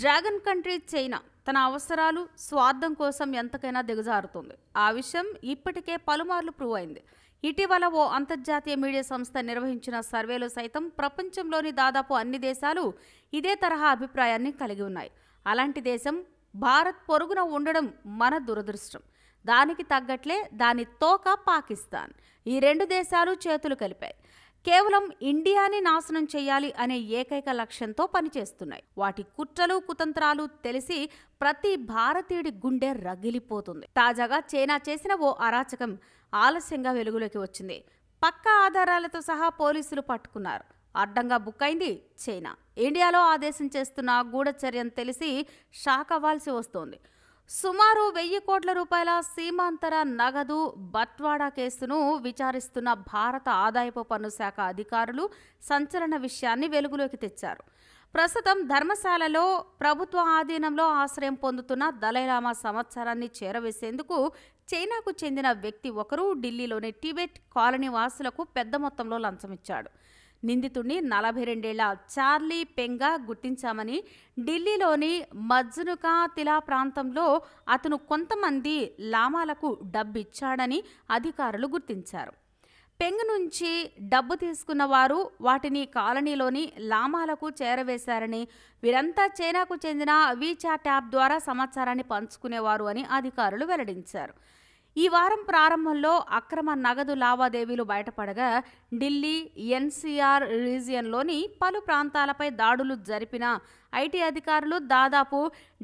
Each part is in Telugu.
డ్రాగన్ కంట్రీ చైనా తన అవసరాలు స్వార్థం కోసం ఎంతకైనా దిగజారుతుంది ఆ విషయం ఇప్పటికే పలుమార్లు ప్రూవ్ అయింది ఇటీవల ఓ అంతర్జాతీయ మీడియా సంస్థ నిర్వహించిన సర్వేలో సైతం ప్రపంచంలోని దాదాపు అన్ని దేశాలు ఇదే తరహా అభిప్రాయాన్ని కలిగి ఉన్నాయి అలాంటి దేశం భారత్ పొరుగున ఉండడం మన దురదృష్టం దానికి తగ్గట్లే దాని తోక పాకిస్తాన్ ఈ రెండు దేశాలు చేతులు కలిపాయి కేవలం ఇండియాని నాశనం చేయాలి అనే ఏకైక లక్ష్యంతో పనిచేస్తున్నాయి వాటి కుట్రలు కుతంత్రాలు తెలిసి ప్రతి భారతీయుడి గుండె రగిలిపోతుంది తాజాగా చైనా చేసిన ఓ అరాచకం ఆలస్యంగా వెలుగులోకి వచ్చింది పక్కా ఆధారాలతో సహా పోలీసులు పట్టుకున్నారు అడ్డంగా బుక్ అయింది చైనా ఇండియాలో ఆదేశం చేస్తున్న గూఢచర్యం తెలిసి షాక్ అవ్వాల్సి వస్తోంది సుమారు వెయ్యి కోట్ల రూపాయల సీమాంతర నగదు బట్వాడా కేసును విచారిస్తున్న భారత ఆదాయపు పన్ను శాఖ అధికారులు సంచలన విషయాన్ని వెలుగులోకి తెచ్చారు ప్రస్తుతం ధర్మశాలలో ప్రభుత్వ ఆధీనంలో ఆశ్రయం పొందుతున్న దలైలామా సంవత్సరాన్ని చేరవేసేందుకు చైనాకు చెందిన వ్యక్తి ఒకరు ఢిల్లీలోని టిబెట్ కాలనీ వాసులకు పెద్ద మొత్తంలో లంచమిచ్చాడు నిందితుడిని నలభై రెండేళ్ల చార్లీ పెంగా గుర్తించామని ఢిల్లీలోని మజ్నుకా తిలా ప్రాంతంలో అతను కొంతమంది లామాలకు డబ్బిచ్చాడని అధికారులు గుర్తించారు పెంగ్ నుంచి డబ్బు తీసుకున్న వారు వాటిని కాలనీలోని లామాలకు చేరవేశారని వీరంతా చైనాకు చెందిన వీచా ట్యాబ్ ద్వారా సమాచారాన్ని పంచుకునేవారు అని అధికారులు వెల్లడించారు ఈ వారం ప్రారంభంలో అక్రమ నగదు లావాదేవీలు బయటపడగా ఢిల్లీ ఎన్సీఆర్ రీజియన్లోని పలు ప్రాంతాలపై దాడులు జరిపిన ఐటీ అధికారులు దాదాపు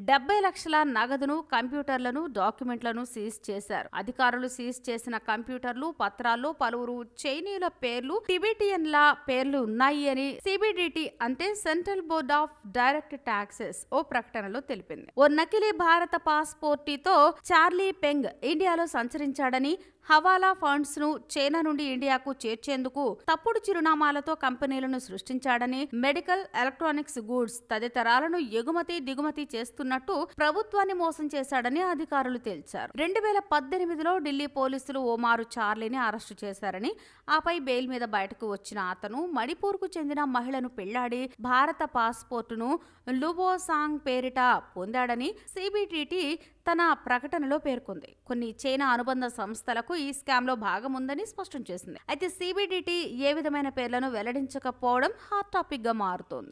డెబ్బై లక్షల నగదును కంప్యూటర్లను డాక్యుమెంట్లను సీజ్ చేశారు అధికారులు సీజ్ చేసిన కంప్యూటర్లు పత్రాల్లో పలువురు చైనీయుల పేర్లు టిబెటియన్ల పేర్లు ఉన్నాయి అని సిబిడిటి అంటే central board of direct taxes ఓ ప్రకటనలో తెలిపింది ఓ నకిలీ భారత పాస్పోర్టీతో చార్లీ పెంగ్ ఇండియాలో సంచరించాడని హవాలా ఫండ్స్ ను చైనా నుండి ఇండియాకు చేర్చేందుకు తప్పుడు చిరునామాలతో కంపెనీలను సృష్టించాడని మెడికల్ ఎలక్ట్రానిక్స్ గూడ్స్ తదితరాలను ఎగుమతి దిగుమతి చేస్తున్నట్టు ప్రభుత్వాన్ని మోసం చేశాడని అధికారులు తేల్చారు రెండు వేల పద్దెనిమిదిలో ఢిల్లీ పోలీసులు ఓమారు చార్లీని అరెస్టు చేశారని ఆపై బెయిల్ మీద బయటకు వచ్చిన అతను మణిపూర్కు చెందిన మహిళను పెళ్లాడి భారత పాస్పోర్టును లుబోసాంగ్ పేరిట పొందాడని సిబిటిటి తన ప్రకటనలో పేర్కొంది కొన్ని చైనా అనుబంధ సంస్థలకు ఈ స్కామ్లో భాగముందని స్పష్టం చేసింది అయితే సిబిడిటి ఏ విధమైన పేర్లను వెల్లడించకపోవడం హాట్ టాపిక్గా మారుతోంది